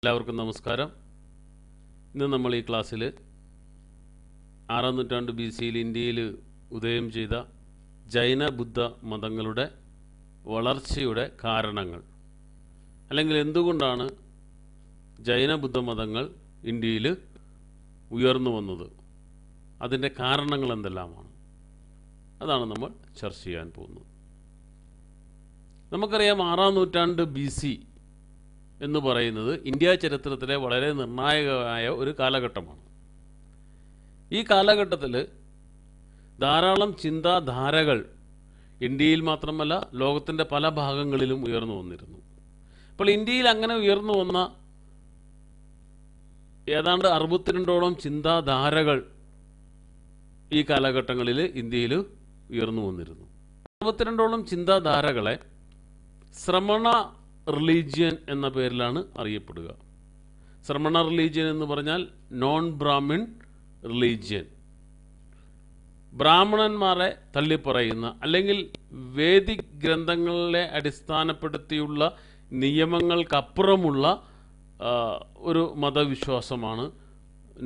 എല്ലാവർക്കും നമസ്കാരം ഇന്ന് നമ്മൾ ഈ ക്ലാസ്സിൽ ആറാം നൂറ്റാണ്ട് ബി സിയിൽ ഇന്ത്യയിൽ ഉദയം ചെയ്ത ജൈന ബുദ്ധ മതങ്ങളുടെ വളർച്ചയുടെ കാരണങ്ങൾ അല്ലെങ്കിൽ എന്തുകൊണ്ടാണ് ജൈന ബുദ്ധ മതങ്ങൾ ഇന്ത്യയിൽ ഉയർന്നു വന്നത് അതിൻ്റെ കാരണങ്ങൾ എന്തെല്ലാമാണ് അതാണ് നമ്മൾ ചർച്ച ചെയ്യാൻ പോകുന്നത് നമുക്കറിയാം ആറാം നൂറ്റാണ്ട് ബി സി എന്ന് പറയുന്നത് ഇന്ത്യ ചരിത്രത്തിലെ വളരെ നിർണായകമായ ഒരു കാലഘട്ടമാണ് ഈ കാലഘട്ടത്തിൽ ധാരാളം ചിന്താധാരകൾ ഇന്ത്യയിൽ മാത്രമല്ല ലോകത്തിൻ്റെ പല ഭാഗങ്ങളിലും ഉയർന്നു വന്നിരുന്നു അപ്പോൾ ഇന്ത്യയിൽ അങ്ങനെ ഉയർന്നു വന്ന ഏതാണ്ട് അറുപത്തിരണ്ടോളം ചിന്താധാരകൾ ഈ കാലഘട്ടങ്ങളിൽ ഇന്ത്യയിൽ ഉയർന്നു വന്നിരുന്നു അറുപത്തിരണ്ടോളം ചിന്താധാരകളെ ശ്രമണ റിലീജിയൻ എന്ന പേരിലാണ് അറിയപ്പെടുക ശ്രമണ റിലീജിയൻ എന്ന് പറഞ്ഞാൽ നോൺ ബ്രാഹ്മിൺ റിലീജിയൻ ബ്രാഹ്മണന്മാരെ തള്ളിപ്പറയുന്ന അല്ലെങ്കിൽ വേദിക് ഗ്രന്ഥങ്ങളെ അടിസ്ഥാനപ്പെടുത്തിയുള്ള നിയമങ്ങൾക്കപ്പുറമുള്ള ഒരു മതവിശ്വാസമാണ്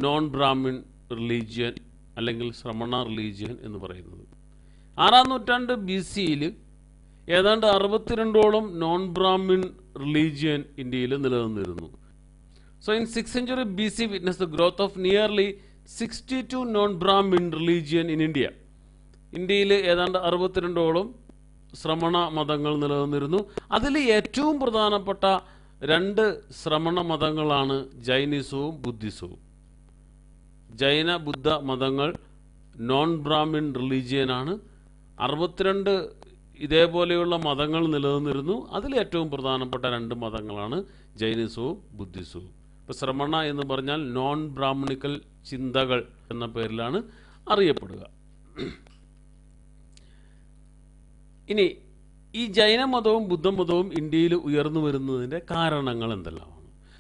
നോൺ ബ്രാഹ്മിൺ റിലീജിയൻ അല്ലെങ്കിൽ ശ്രമണ റിലീജിയൻ എന്ന് പറയുന്നത് ആറാം നൂറ്റാണ്ട് ബി സിയിൽ ഏതാണ്ട് അറുപത്തിരണ്ടോളം നോൺ ബ്രാഹ്മിൻ റിലീജിയൻ ഇന്ത്യയിൽ നിലനിന്നിരുന്നു so in six century B C witness the growth of nearly sixty two non Brahmin religion in India ഇന്ത്യയിൽ ഏതാണ്ട് അറുപത്തിരണ്ടോളം ശ്രമണ മതങ്ങൾ നിലനിന്നിരുന്നു അതിൽ ഏറ്റവും പ്രധാനപ്പെട്ട രണ്ട് ശ്രമണ മതങ്ങളാണ് ജൈനിസവും ബുദ്ധിസവും ജൈന ബുദ്ധ മതങ്ങൾ നോൺ ബ്രാഹ്മിൻ റിലീജിയനാണ് അറുപത്തിരണ്ട് ഇതേപോലെയുള്ള മതങ്ങൾ നിലനിന്നിരുന്നു അതിലേറ്റവും പ്രധാനപ്പെട്ട രണ്ട് മതങ്ങളാണ് ജൈനിസവും ബുദ്ധിസവും ഇപ്പോൾ ശ്രമണ എന്ന് പറഞ്ഞാൽ നോൺ ബ്രാഹ്മണിക്കൽ ചിന്തകൾ എന്ന പേരിലാണ് അറിയപ്പെടുക ഇനി ഈ ജൈനമതവും ബുദ്ധമതവും ഇന്ത്യയിൽ ഉയർന്നു വരുന്നതിൻ്റെ കാരണങ്ങൾ എന്തെല്ലാമാണ്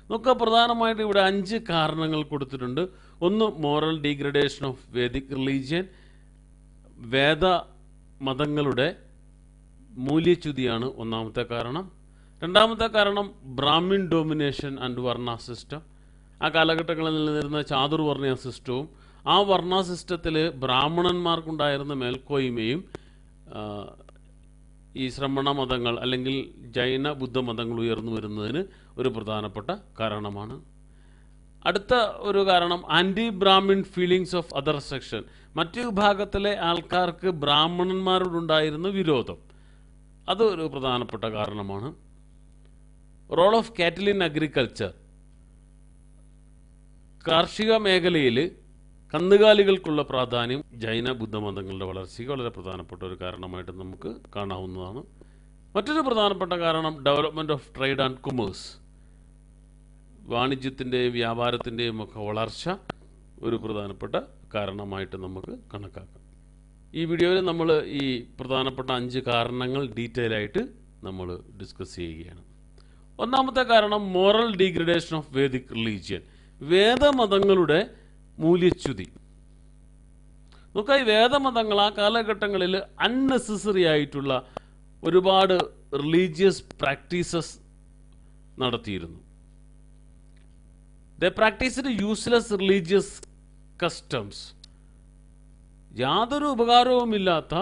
നമുക്ക് പ്രധാനമായിട്ട് ഇവിടെ അഞ്ച് കാരണങ്ങൾ കൊടുത്തിട്ടുണ്ട് ഒന്ന് moral degradation of Vedic religion വേദ മതങ്ങളുടെ മൂല്യച്യുതിയാണ് ഒന്നാമത്തെ കാരണം രണ്ടാമത്തെ കാരണം Brahmin domination and varna system ആ കാലഘട്ടങ്ങളിൽ നിലനിന്നിരുന്ന വർണ്ണ സിസ്റ്റവും ആ വർണ്ണ സിസ്റ്റത്തിൽ ബ്രാഹ്മണന്മാർക്കുണ്ടായിരുന്ന മേൽക്കോയ്മയും ഈ ശ്രമണ മതങ്ങൾ അല്ലെങ്കിൽ ജൈന ബുദ്ധ മതങ്ങൾ ഉയർന്നു വരുന്നതിന് ഒരു പ്രധാനപ്പെട്ട കാരണമാണ് അടുത്ത ഒരു കാരണം anti Brahmin feelings of other section മറ്റു വിഭാഗത്തിലെ ആൾക്കാർക്ക് ബ്രാഹ്മണന്മാരോടുണ്ടായിരുന്ന വിരോധം അത് ഒരു പ്രധാനപ്പെട്ട കാരണമാണ് റോൾ ഓഫ് കാറ്റലിൻ അഗ്രികൾച്ചർ കാർഷിക മേഖലയിൽ കന്നുകാലികൾക്കുള്ള പ്രാധാന്യം ജൈന ബുദ്ധമതങ്ങളുടെ വളർച്ചയ്ക്ക് വളരെ പ്രധാനപ്പെട്ട ഒരു കാരണമായിട്ട് നമുക്ക് കാണാവുന്നതാണ് മറ്റൊരു പ്രധാനപ്പെട്ട കാരണം development of trade and commerce വാണിജ്യത്തിൻ്റെയും വ്യാപാരത്തിൻ്റെയും ഒക്കെ വളർച്ച ഒരു പ്രധാനപ്പെട്ട കാരണമായിട്ട് നമുക്ക് കണക്കാക്കാം ഈ വീഡിയോയിൽ നമ്മൾ ഈ പ്രധാനപ്പെട്ട അഞ്ച് കാരണങ്ങൾ ഡീറ്റെയിൽ ആയിട്ട് നമ്മൾ ഡിസ്കസ് ചെയ്യുകയാണ് ഒന്നാമത്തെ കാരണം moral degradation of Vedic religion വേദമതങ്ങളുടെ മൂല്യച്യുതി നോക്കുക ഈ വേദമതങ്ങൾ ആ കാലഘട്ടങ്ങളിൽ അൺനെസസറി ആയിട്ടുള്ള ഒരുപാട് റിലീജിയസ് പ്രാക്ടീസസ് നടത്തിയിരുന്നു they practised useless religious customs യാതൊരു ഉപകാരവുമില്ലാത്ത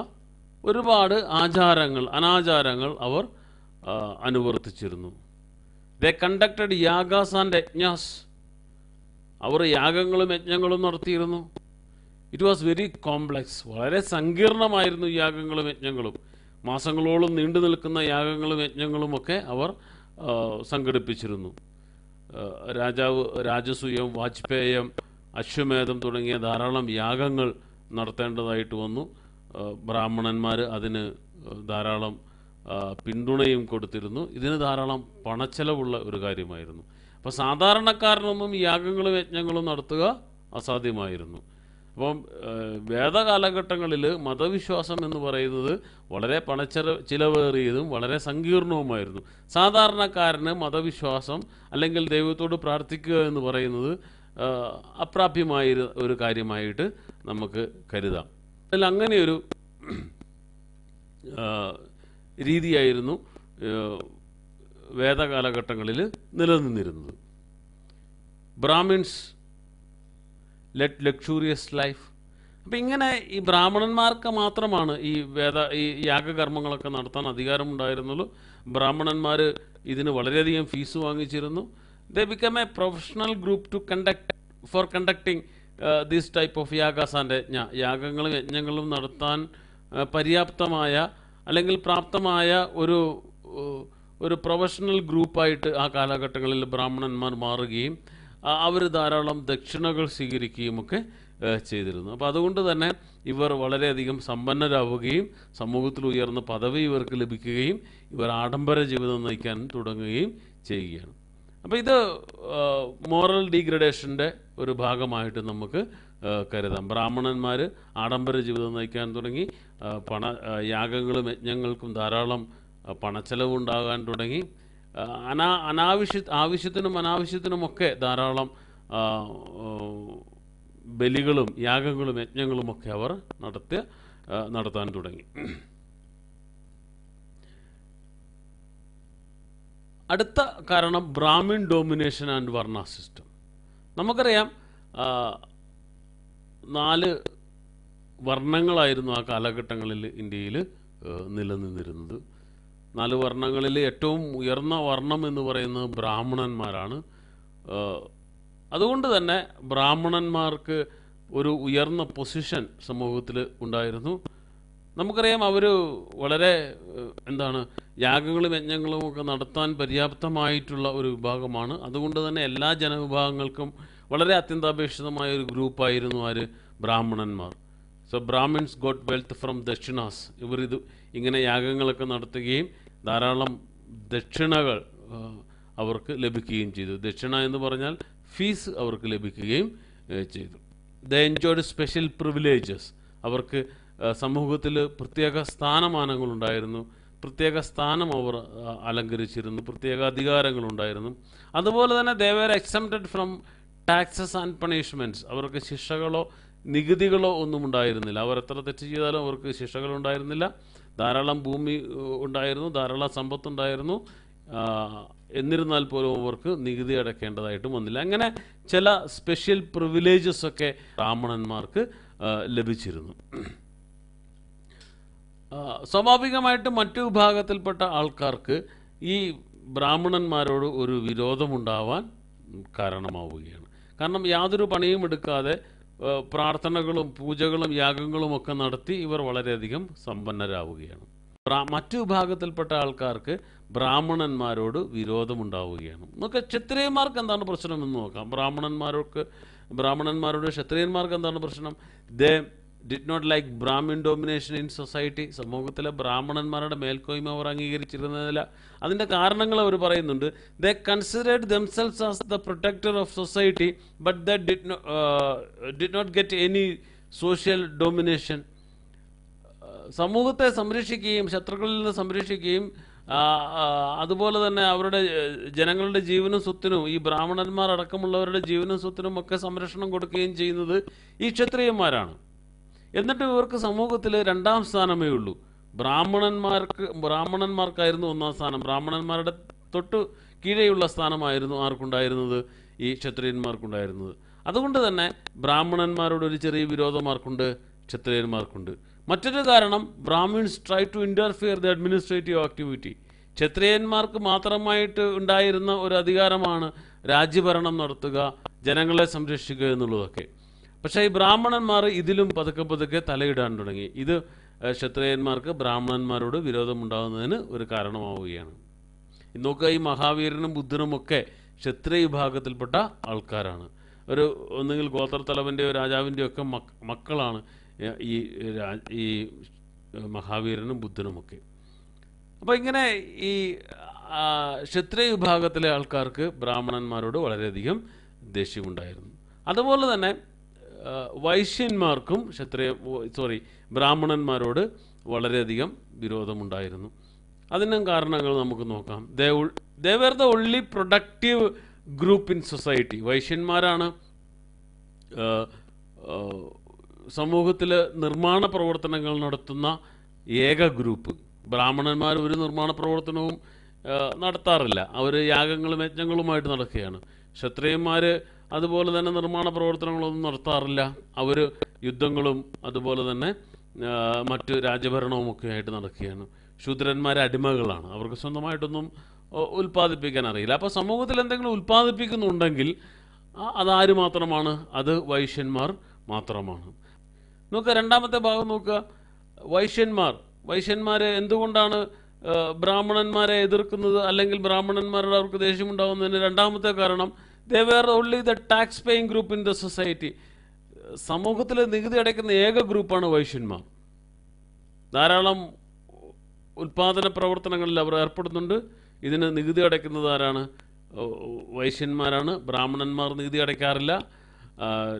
ഒരുപാട് ആചാരങ്ങൾ അനാചാരങ്ങൾ അവർ അനുവർത്തിച്ചിരുന്നു they conducted yagas and yajnas അവർ യാഗങ്ങളും യജ്ഞങ്ങളും നടത്തിയിരുന്നു ഇറ്റ് വാസ് വെരി കോംപ്ലക്സ് വളരെ സങ്കീർണമായിരുന്നു യാഗങ്ങളും യജ്ഞങ്ങളും മാസങ്ങളോളം നീണ്ടു നിൽക്കുന്ന യാഗങ്ങളും യജ്ഞങ്ങളും ഒക്കെ അവർ സംഘടിപ്പിച്ചിരുന്നു രാജാവ് രാജസൂയം വാജ്പേയം അശ്വമേധം തുടങ്ങിയ ധാരാളം യാഗങ്ങൾ നടത്തേണ്ടതായിട്ട് വന്നു ബ്രാഹ്മണന്മാർ അതിന് ധാരാളം പിന്തുണയും കൊടുത്തിരുന്നു ഇതിന് ധാരാളം പണച്ചെലവുള്ള ഒരു കാര്യമായിരുന്നു അപ്പോൾ സാധാരണക്കാരനൊന്നും യാഗങ്ങളും യജ്ഞങ്ങളും നടത്തുക അസാധ്യമായിരുന്നു അപ്പം വേദകാലഘട്ടങ്ങളിൽ മതവിശ്വാസം എന്ന് പറയുന്നത് വളരെ പണച്ചെല ചിലവേറിയതും വളരെ സങ്കീർണവുമായിരുന്നു സാധാരണക്കാരന് മതവിശ്വാസം അല്ലെങ്കിൽ ദൈവത്തോട് പ്രാർത്ഥിക്കുക എന്ന് പറയുന്നത് അപ്രാപ്യമായ ഒരു കാര്യമായിട്ട് നമുക്ക് കരുതാം അതിൽ അങ്ങനെയൊരു രീതിയായിരുന്നു വേദകാലഘട്ടങ്ങളിൽ നിലനിന്നിരുന്നത് ബ്രാഹ്മിൻസ് ലെറ്റ് ലക്ഷൂറിയസ് ലൈഫ് അപ്പം ഇങ്ങനെ ഈ ബ്രാഹ്മണന്മാർക്ക് മാത്രമാണ് ഈ വേദ ഈ യാഗകർമ്മങ്ങളൊക്കെ നടത്താൻ അധികാരമുണ്ടായിരുന്നുള്ളൂ ബ്രാഹ്മണന്മാർ ഇതിന് വളരെയധികം ഫീസ് വാങ്ങിച്ചിരുന്നു they become a professional group to conduct for conducting this type of യാഗാസാൻ്റെ യജ്ഞ യാഗങ്ങളും യജ്ഞങ്ങളും നടത്താൻ uh, പര്യാപ്തമായ അല്ലെങ്കിൽ പ്രാപ്തമായ ഒരു uh, ഒരു പ്രൊഫഷണൽ ഗ്രൂപ്പായിട്ട് ആ കാലഘട്ടങ്ങളിൽ ബ്രാഹ്മണന്മാർ മാറുകയും അവർ ധാരാളം ദക്ഷിണകൾ സ്വീകരിക്കുകയും ഒക്കെ uh, ചെയ്തിരുന്നു അപ്പോൾ അതുകൊണ്ട് തന്നെ ഇവർ വളരെയധികം സമ്പന്നരാവുകയും സമൂഹത്തിൽ ഉയർന്ന പദവി ഇവർക്ക് ലഭിക്കുകയും ഇവർ ആഡംബര ജീവിതം നയിക്കാൻ തുടങ്ങുകയും ചെയ്യുകയാണ് അപ്പോൾ ഇത് മോറൽ ഡീഗ്രഡേഷൻ്റെ ഒരു ഭാഗമായിട്ട് നമുക്ക് കരുതാം ബ്രാഹ്മണന്മാർ ആഡംബര ജീവിതം നയിക്കാൻ തുടങ്ങി പണ യാഗങ്ങളും യജ്ഞങ്ങൾക്കും ധാരാളം പണച്ചെലവുണ്ടാകാൻ തുടങ്ങി അനാ അനാവശ്യ ആവശ്യത്തിനും അനാവശ്യത്തിനുമൊക്കെ ധാരാളം ബലികളും യാഗങ്ങളും യജ്ഞങ്ങളുമൊക്കെ അവർ നടത്തി നടത്താൻ തുടങ്ങി അടുത്ത കാരണം Brahmin domination and varna system നമുക്കറിയാം നാല് വർണ്ണങ്ങളായിരുന്നു ആ കാലഘട്ടങ്ങളിൽ ഇന്ത്യയിൽ നിലനിന്നിരുന്നത് നാല് വർണ്ണങ്ങളിൽ ഏറ്റവും ഉയർന്ന വർണ്ണം എന്ന് പറയുന്നത് ബ്രാഹ്മണന്മാരാണ് അതുകൊണ്ട് തന്നെ ബ്രാഹ്മണന്മാർക്ക് ഒരു ഉയർന്ന പൊസിഷൻ സമൂഹത്തിൽ ഉണ്ടായിരുന്നു നമുക്കറിയാം അവർ വളരെ എന്താണ് യാഗങ്ങളും യജ്ഞങ്ങളും ഒക്കെ നടത്താൻ പര്യാപ്തമായിട്ടുള്ള ഒരു വിഭാഗമാണ് അതുകൊണ്ട് തന്നെ എല്ലാ ജനവിഭാഗങ്ങൾക്കും വളരെ അത്യന്താപേക്ഷിതമായ ഒരു ഗ്രൂപ്പായിരുന്നു ആര് ബ്രാഹ്മണന്മാർ so Brahmins got wealth from dakshinas ഇവർ ഇത് ഇങ്ങനെ യാഗങ്ങളൊക്കെ നടത്തുകയും ധാരാളം ദക്ഷിണകൾ അവർക്ക് ലഭിക്കുകയും ചെയ്തു ദക്ഷിണ എന്ന് പറഞ്ഞാൽ ഫീസ് അവർക്ക് ലഭിക്കുകയും ചെയ്തു ദ എൻജോയ്ഡ് സ്പെഷ്യൽ പ്രിവിലേജസ് അവർക്ക് സമൂഹത്തിൽ പ്രത്യേക സ്ഥാനമാനങ്ങളുണ്ടായിരുന്നു പ്രത്യേക സ്ഥാനം അവർ അലങ്കരിച്ചിരുന്നു പ്രത്യേക അധികാരങ്ങളുണ്ടായിരുന്നു അതുപോലെ തന്നെ they were exempted from taxes and punishments അവർക്ക് ശിക്ഷകളോ നികുതികളോ ഒന്നും ഉണ്ടായിരുന്നില്ല അവർ എത്ര തെറ്റ് ചെയ്താലും അവർക്ക് ശിക്ഷകളുണ്ടായിരുന്നില്ല ധാരാളം ഭൂമി ഉണ്ടായിരുന്നു ധാരാളം സമ്പത്തുണ്ടായിരുന്നു എന്നിരുന്നാൽ പോലും അവർക്ക് നികുതി അടക്കേണ്ടതായിട്ടും വന്നില്ല അങ്ങനെ ചില സ്പെഷ്യൽ പ്രിവിലേജസ് ഒക്കെ ബ്രാഹ്മണന്മാർക്ക് ലഭിച്ചിരുന്നു സ്വാഭാവികമായിട്ടും മറ്റു വിഭാഗത്തിൽപ്പെട്ട ആൾക്കാർക്ക് ഈ ബ്രാഹ്മണന്മാരോട് ഒരു വിരോധമുണ്ടാവാൻ കാരണമാവുകയാണ് കാരണം യാതൊരു പണിയും എടുക്കാതെ പ്രാർത്ഥനകളും പൂജകളും യാഗങ്ങളും ഒക്കെ നടത്തി ഇവർ വളരെയധികം സമ്പന്നരാവുകയാണ് മറ്റു വിഭാഗത്തിൽപ്പെട്ട ആൾക്കാർക്ക് ബ്രാഹ്മണന്മാരോട് വിരോധമുണ്ടാവുകയാണ് നമുക്ക് ക്ഷത്രിയന്മാർക്ക് എന്താണ് പ്രശ്നം എന്ന് നോക്കാം ബ്രാഹ്മണന്മാർക്ക് ബ്രാഹ്മണന്മാരോട് ക്ഷത്രിയന്മാർക്ക് എന്താണ് പ്രശ്നം they did not like Brahmin domination in society സമൂഹത്തിലെ ബ്രാഹ്മണന്മാരുടെ മേൽക്കോയ്മ അവർ അംഗീകരിച്ചിരുന്നതല്ല അതിൻ്റെ കാരണങ്ങൾ അവർ പറയുന്നുണ്ട് they considered themselves as the protector of society but they did did not get any social domination സമൂഹത്തെ സംരക്ഷിക്കുകയും ശത്രുക്കളിൽ നിന്ന് സംരക്ഷിക്കുകയും അതുപോലെ തന്നെ അവരുടെ ജനങ്ങളുടെ ജീവനും സ്വത്തിനും ഈ ബ്രാഹ്മണന്മാർ അടക്കമുള്ളവരുടെ ജീവനും സ്വത്തിനും ഒക്കെ സംരക്ഷണം കൊടുക്കുകയും ചെയ്യുന്നത് ഈ ക്ഷത്രിയന്മാരാണ് എന്നിട്ട് ഇവർക്ക് സമൂഹത്തിൽ രണ്ടാം സ്ഥാനമേ ഉള്ളൂ ബ്രാഹ്മണന്മാർക്ക് ബ്രാഹ്മണന്മാർക്കായിരുന്നു ഒന്നാം സ്ഥാനം ബ്രാഹ്മണന്മാരുടെ തൊട്ട് കീഴെയുള്ള സ്ഥാനമായിരുന്നു ആർക്കുണ്ടായിരുന്നത് ഈ ക്ഷത്രിയന്മാർക്കുണ്ടായിരുന്നത് അതുകൊണ്ട് തന്നെ ബ്രാഹ്മണന്മാരോട് ഒരു ചെറിയ വിരോധമാർക്കുണ്ട് ക്ഷത്രിയന്മാർക്കുണ്ട് മറ്റൊരു കാരണം Brahmins try to interfere the administrative activity ക്ഷത്രിയന്മാർക്ക് മാത്രമായിട്ട് ഉണ്ടായിരുന്ന ഒരു അധികാരമാണ് രാജ്യഭരണം നടത്തുക ജനങ്ങളെ സംരക്ഷിക്കുക എന്നുള്ളതൊക്കെ പക്ഷേ ഈ ബ്രാഹ്മണന്മാർ ഇതിലും പതുക്കെ പതുക്കെ തലയിടാൻ തുടങ്ങി ഇത് ക്ഷത്രിയന്മാർക്ക് ബ്രാഹ്മണന്മാരോട് വിരോധമുണ്ടാകുന്നതിന് ഒരു കാരണമാവുകയാണ് നോക്കുക ഈ മഹാവീരനും ബുദ്ധനും ഒക്കെ ക്ഷത്രിയ വിഭാഗത്തിൽപ്പെട്ട ആൾക്കാരാണ് ഒരു ഒന്നുകിൽ ഗോത്രത്തലവൻ്റെയോ രാജാവിൻ്റെയോ ഒക്കെ മക്കളാണ് ഈ ഈ മഹാവീരനും ഒക്കെ അപ്പോൾ ഇങ്ങനെ ഈ ക്ഷത്രിയ വിഭാഗത്തിലെ ആൾക്കാർക്ക് ബ്രാഹ്മണന്മാരോട് വളരെയധികം ദേഷ്യമുണ്ടായിരുന്നു അതുപോലെ തന്നെ വൈശ്യന്മാർക്കും ക്ഷത്രിയ സോറി ബ്രാഹ്മണന്മാരോട് വളരെയധികം വിരോധമുണ്ടായിരുന്നു അതിനും കാരണങ്ങൾ നമുക്ക് നോക്കാം they they the only productive group in society വൈശ്യന്മാരാണ് സമൂഹത്തിൽ നിർമ്മാണ പ്രവർത്തനങ്ങൾ നടത്തുന്ന ഏക ഗ്രൂപ്പ് ബ്രാഹ്മണന്മാർ ഒരു നിർമ്മാണ പ്രവർത്തനവും നടത്താറില്ല അവർ യാഗങ്ങളും യജ്ഞങ്ങളുമായിട്ട് നടക്കുകയാണ് ക്ഷത്രിയന്മാർ അതുപോലെ തന്നെ നിർമ്മാണ പ്രവർത്തനങ്ങളൊന്നും നടത്താറില്ല അവർ യുദ്ധങ്ങളും അതുപോലെ തന്നെ മറ്റ് രാജ്യഭരണവും ഒക്കെ ആയിട്ട് നടക്കുകയാണ് ശൂദ്രന്മാർ അടിമകളാണ് അവർക്ക് സ്വന്തമായിട്ടൊന്നും ഉൽപ്പാദിപ്പിക്കാൻ അറിയില്ല അപ്പോൾ സമൂഹത്തിൽ എന്തെങ്കിലും ഉൽപ്പാദിപ്പിക്കുന്നുണ്ടെങ്കിൽ അതാര് മാത്രമാണ് അത് വൈശ്യന്മാർ മാത്രമാണ് നോക്കുക രണ്ടാമത്തെ ഭാഗം നോക്കുക വൈശ്യന്മാർ വൈശ്യന്മാരെ എന്തുകൊണ്ടാണ് ബ്രാഹ്മണന്മാരെ എതിർക്കുന്നത് അല്ലെങ്കിൽ ബ്രാഹ്മണന്മാരുടെ അവർക്ക് ദേഷ്യമുണ്ടാകുന്നതിന് രണ്ടാമത്തെ കാരണം they were only the tax paying group in the society സമൂഹത്തിൽ നികുതി അടയ്ക്കുന്ന ഏക ഗ്രൂപ്പാണ് വൈശ്യന്മാർ ധാരാളം ഉൽപാദന പ്രവർത്തനങ്ങളിൽ അവർ ഏർപ്പെടുന്നുണ്ട് ഇതിന് നികുതി അടയ്ക്കുന്നത് ആരാണ് വൈശ്യന്മാരാണ് ബ്രാഹ്മണന്മാർ നികുതി അടയ്ക്കാറില്ല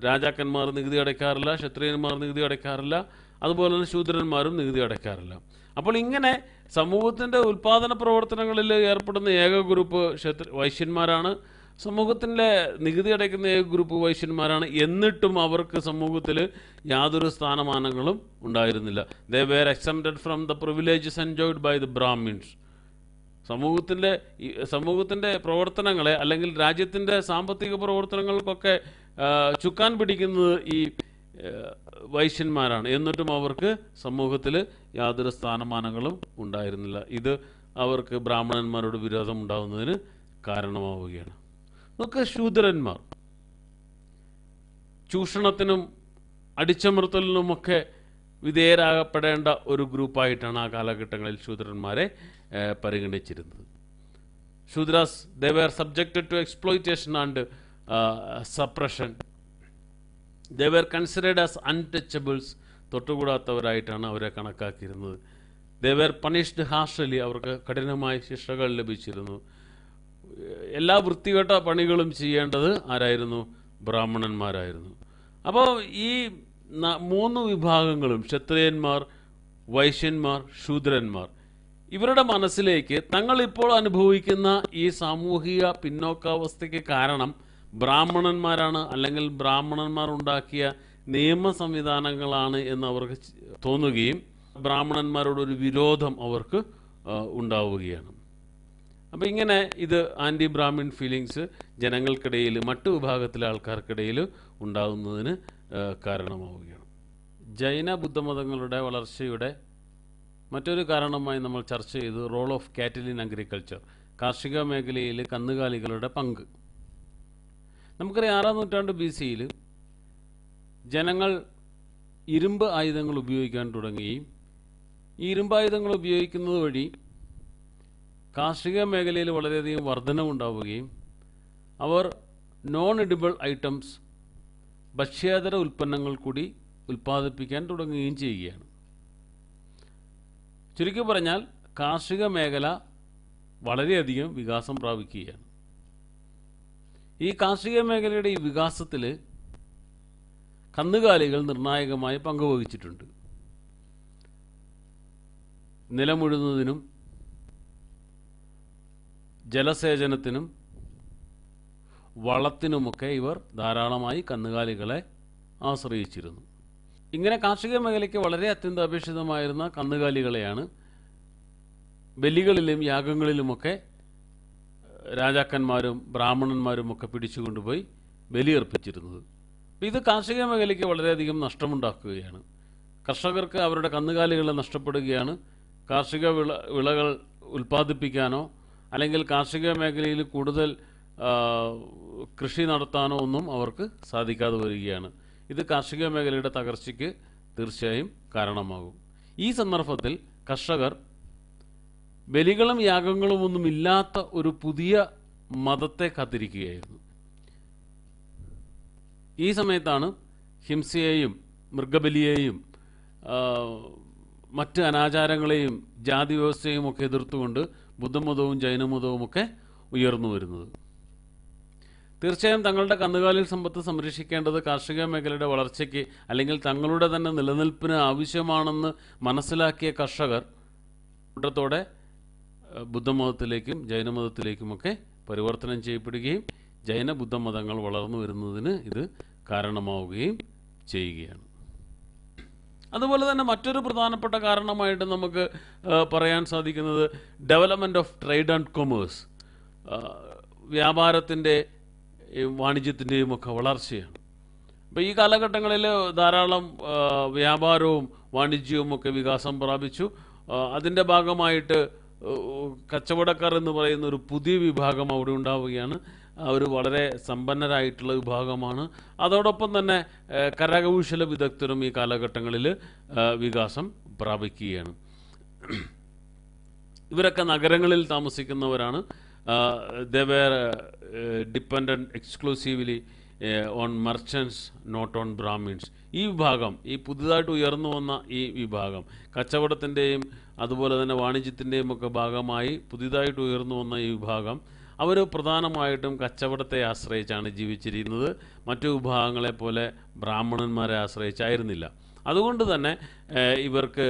രാജാക്കന്മാർ നികുതി അടയ്ക്കാറില്ല ക്ഷത്രിയന്മാർ നികുതി അടയ്ക്കാറില്ല അതുപോലെ തന്നെ ശൂദ്രന്മാരും നികുതി അടയ്ക്കാറില്ല അപ്പോൾ ഇങ്ങനെ സമൂഹത്തിൻ്റെ ഉൽപാദന പ്രവർത്തനങ്ങളിൽ ഏർപ്പെടുന്ന ഏക ഗ്രൂപ്പ് ക്ഷത്രി വൈശ്യന്മാരാണ് സമൂഹത്തിൻ്റെ നികുതി അടയ്ക്കുന്ന ഏക ഗ്രൂപ്പ് വൈശ്യന്മാരാണ് എന്നിട്ടും അവർക്ക് സമൂഹത്തിൽ യാതൊരു സ്ഥാനമാനങ്ങളും ഉണ്ടായിരുന്നില്ല they were exempted from the privileges enjoyed by the Brahmins സമൂഹത്തിൻ്റെ സമൂഹത്തിൻ്റെ പ്രവർത്തനങ്ങളെ അല്ലെങ്കിൽ രാജ്യത്തിൻ്റെ സാമ്പത്തിക പ്രവർത്തനങ്ങൾക്കൊക്കെ ചുക്കാൻ പിടിക്കുന്നത് ഈ വൈശ്യന്മാരാണ് എന്നിട്ടും അവർക്ക് സമൂഹത്തിൽ യാതൊരു സ്ഥാനമാനങ്ങളും ഉണ്ടായിരുന്നില്ല ഇത് അവർക്ക് ബ്രാഹ്മണന്മാരോട് വിരോധം ഉണ്ടാകുന്നതിന് കാരണമാവുകയാണ് ഒക്കെ ശൂദ്രന്മാർ ചൂഷണത്തിനും അടിച്ചമർത്തലിനുമൊക്കെ വിധേയരാകപ്പെടേണ്ട ഒരു ഗ്രൂപ്പായിട്ടാണ് ആ കാലഘട്ടങ്ങളിൽ ശൂദ്രന്മാരെ പരിഗണിച്ചിരുന്നത് Shudras they subjected to exploitation and suppression they were considered as untouchables തൊട്ടുകൂടാത്തവരായിട്ടാണ് അവരെ കണക്കാക്കിയിരുന്നത് ദേ പണിഷ്ഡ് ഹാർഷലി അവർക്ക് കഠിനമായ ശിക്ഷകൾ ലഭിച്ചിരുന്നു എല്ലാ വൃത്തികെട്ട പണികളും ചെയ്യേണ്ടത് ആരായിരുന്നു ബ്രാഹ്മണന്മാരായിരുന്നു അപ്പോൾ ഈ മൂന്ന് വിഭാഗങ്ങളും ക്ഷത്രിയന്മാർ വൈശ്യന്മാർ ശൂദ്രന്മാർ ഇവരുടെ മനസ്സിലേക്ക് തങ്ങൾ ഇപ്പോൾ അനുഭവിക്കുന്ന ഈ സാമൂഹിക പിന്നോക്കാവസ്ഥയ്ക്ക് കാരണം ബ്രാഹ്മണന്മാരാണ് അല്ലെങ്കിൽ ബ്രാഹ്മണന്മാർ ഉണ്ടാക്കിയ നിയമ സംവിധാനങ്ങളാണ് എന്ന് അവർക്ക് തോന്നുകയും ബ്രാഹ്മണന്മാരോടൊരു വിരോധം അവർക്ക് ഉണ്ടാവുകയാണ് അപ്പോൾ ഇങ്ങനെ ഇത് ആൻറ്റി ബ്രാഹ്മിൺ ഫീലിങ്സ് ജനങ്ങൾക്കിടയിൽ മറ്റു വിഭാഗത്തിലെ ആൾക്കാർക്കിടയിൽ ഉണ്ടാകുന്നതിന് കാരണമാവുകയാണ് ജൈന ബുദ്ധമതങ്ങളുടെ വളർച്ചയുടെ മറ്റൊരു കാരണമായി നമ്മൾ ചർച്ച ചെയ്ത് റോൾ ഓഫ് കാറ്റലിൻ അഗ്രികൾച്ചർ കാർഷിക മേഖലയിൽ കന്നുകാലികളുടെ പങ്ക് നമുക്കറിയാം ആറാം നൂറ്റാണ്ട് ബി സിയിൽ ജനങ്ങൾ ഇരുമ്പ് ആയുധങ്ങൾ ഉപയോഗിക്കാൻ തുടങ്ങുകയും ഈ ഇരുമ്പായുധങ്ങൾ ഉപയോഗിക്കുന്നത് വഴി കാർഷിക മേഖലയിൽ വളരെയധികം വർധനവുണ്ടാവുകയും അവർ നോൺ എഡിബിൾ ഐറ്റംസ് ഭക്ഷ്യേതര ഉൽപ്പന്നങ്ങൾ കൂടി ഉൽപ്പാദിപ്പിക്കാൻ തുടങ്ങുകയും ചെയ്യുകയാണ് ചുരുക്കി പറഞ്ഞാൽ കാർഷിക മേഖല വളരെയധികം വികാസം പ്രാപിക്കുകയാണ് ഈ കാർഷിക മേഖലയുടെ ഈ വികാസത്തിൽ കന്നുകാലികൾ നിർണായകമായി പങ്കുവഹിച്ചിട്ടുണ്ട് നിലമുഴുന്നതിനും ജലസേചനത്തിനും വളത്തിനുമൊക്കെ ഇവർ ധാരാളമായി കന്നുകാലികളെ ആശ്രയിച്ചിരുന്നു ഇങ്ങനെ കാർഷിക മേഖലയ്ക്ക് വളരെ അത്യന്താപേക്ഷിതമായിരുന്ന കന്നുകാലികളെയാണ് ബലികളിലും യാഗങ്ങളിലുമൊക്കെ രാജാക്കന്മാരും ബ്രാഹ്മണന്മാരും ഒക്കെ പിടിച്ചുകൊണ്ടുപോയി ബലിയർപ്പിച്ചിരുന്നത് ഇത് കാർഷിക മേഖലയ്ക്ക് വളരെയധികം നഷ്ടമുണ്ടാക്കുകയാണ് കർഷകർക്ക് അവരുടെ കന്നുകാലികളെ നഷ്ടപ്പെടുകയാണ് കാർഷിക വിള വിളകൾ ഉൽപ്പാദിപ്പിക്കാനോ അല്ലെങ്കിൽ കാർഷിക മേഖലയിൽ കൂടുതൽ കൃഷി നടത്താനോ ഒന്നും അവർക്ക് സാധിക്കാതെ വരികയാണ് ഇത് കാർഷിക മേഖലയുടെ തകർച്ചയ്ക്ക് തീർച്ചയായും കാരണമാകും ഈ സന്ദർഭത്തിൽ കർഷകർ ബലികളും യാഗങ്ങളും ഒന്നും ഇല്ലാത്ത ഒരു പുതിയ മതത്തെ കാത്തിരിക്കുകയായിരുന്നു ഈ സമയത്താണ് ഹിംസയെയും മൃഗബലിയെയും മറ്റ് അനാചാരങ്ങളെയും ജാതി വ്യവസ്ഥയും ഒക്കെ എതിർത്തുകൊണ്ട് ബുദ്ധമതവും ജൈനമതവും ഒക്കെ ഉയർന്നു വരുന്നത് തീർച്ചയായും തങ്ങളുടെ കന്നുകാലിൽ സമ്പത്ത് സംരക്ഷിക്കേണ്ടത് കാർഷിക മേഖലയുടെ വളർച്ചയ്ക്ക് അല്ലെങ്കിൽ തങ്ങളുടെ തന്നെ നിലനിൽപ്പിന് ആവശ്യമാണെന്ന് മനസ്സിലാക്കിയ കർഷകർ കൂട്ടത്തോടെ ബുദ്ധമതത്തിലേക്കും ജൈനമതത്തിലേക്കുമൊക്കെ പരിവർത്തനം ചെയ്യപ്പെടുകയും ജൈന ബുദ്ധമതങ്ങൾ വളർന്നു വരുന്നതിന് ഇത് കാരണമാവുകയും ചെയ്യുകയാണ് അതുപോലെ തന്നെ മറ്റൊരു പ്രധാനപ്പെട്ട കാരണമായിട്ട് നമുക്ക് പറയാൻ സാധിക്കുന്നത് development of trade and commerce വ്യാപാരത്തിൻ്റെ വാണിജ്യത്തിൻ്റെയും ഒക്കെ വളർച്ചയാണ് അപ്പോൾ ഈ കാലഘട്ടങ്ങളിൽ ധാരാളം വ്യാപാരവും വാണിജ്യവും ഒക്കെ വികാസം പ്രാപിച്ചു അതിൻ്റെ ഭാഗമായിട്ട് കച്ചവടക്കാർ എന്ന് പറയുന്ന ഒരു പുതിയ വിഭാഗം അവിടെ ഉണ്ടാവുകയാണ് അവർ വളരെ സമ്പന്നരായിട്ടുള്ള വിഭാഗമാണ് അതോടൊപ്പം തന്നെ കരകൗശല വിദഗ്ധരും ഈ കാലഘട്ടങ്ങളിൽ വികാസം പ്രാപിക്കുകയാണ് ഇവരൊക്കെ നഗരങ്ങളിൽ താമസിക്കുന്നവരാണ് they were exclusively own merchants not own Brahmins ഈ വിഭാഗം ഈ പുതുതായിട്ട് ഉയർന്നു വന്ന ഈ വിഭാഗം കച്ചവടത്തിൻ്റെയും അതുപോലെ തന്നെ വാണിജ്യത്തിൻ്റെയും ഒക്കെ ഭാഗമായി പുതിയതായിട്ട് ഉയർന്നു വന്ന ഈ വിഭാഗം അവർ പ്രധാനമായിട്ടും കച്ചവടത്തെ ആശ്രയിച്ചാണ് ജീവിച്ചിരുന്നത് മറ്റു വിഭാഗങ്ങളെ പോലെ ബ്രാഹ്മണന്മാരെ ആശ്രയിച്ചായിരുന്നില്ല അതുകൊണ്ട് തന്നെ ഇവർക്ക്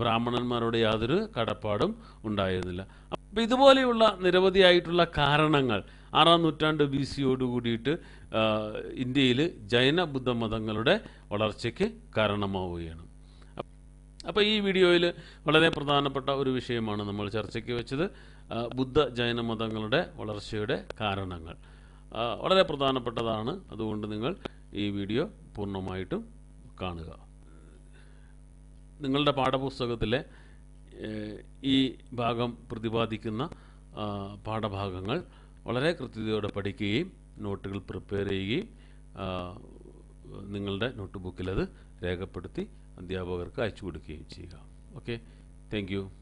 ബ്രാഹ്മണന്മാരോട് യാതൊരു കടപ്പാടും ഉണ്ടായിരുന്നില്ല അപ്പം ഇതുപോലെയുള്ള നിരവധിയായിട്ടുള്ള കാരണങ്ങൾ ആറാം നൂറ്റാണ്ട് ബി സിയോട് കൂടിയിട്ട് ഇന്ത്യയിൽ ജൈന ബുദ്ധ മതങ്ങളുടെ വളർച്ചയ്ക്ക് കാരണമാവുകയാണ് അപ്പോൾ ഈ വീഡിയോയിൽ വളരെ പ്രധാനപ്പെട്ട ഒരു വിഷയമാണ് നമ്മൾ ചർച്ചയ്ക്ക് വെച്ചത് ബുദ്ധ ജൈന മതങ്ങളുടെ വളർച്ചയുടെ കാരണങ്ങൾ വളരെ പ്രധാനപ്പെട്ടതാണ് അതുകൊണ്ട് നിങ്ങൾ ഈ വീഡിയോ പൂർണ്ണമായിട്ടും കാണുക നിങ്ങളുടെ പാഠപുസ്തകത്തിലെ ഈ ഭാഗം പ്രതിപാദിക്കുന്ന പാഠഭാഗങ്ങൾ വളരെ കൃത്യതയോടെ പഠിക്കുകയും നോട്ടുകൾ പ്രിപ്പയർ ചെയ്യുകയും നിങ്ങളുടെ നോട്ട് ബുക്കിലത് രേഖപ്പെടുത്തി അധ്യാപകർക്ക് അയച്ചു കൊടുക്കുകയും ചെയ്യുക ഓക്കെ താങ്ക്